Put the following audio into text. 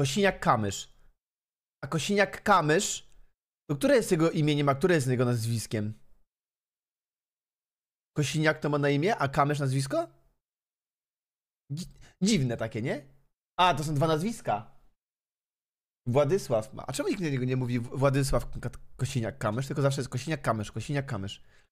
Kosiniak-Kamysz. A Kosiniak-Kamysz, to które jest jego imieniem, a które jest jego nazwiskiem? Kosiniak to ma na imię, a Kamysz nazwisko? Dziwne takie, nie? A, to są dwa nazwiska. Władysław ma. A czemu nikt niego nie mówi Władysław Kosiniak-Kamysz, tylko zawsze jest Kosiniak-Kamysz, Kosiniak-Kamysz.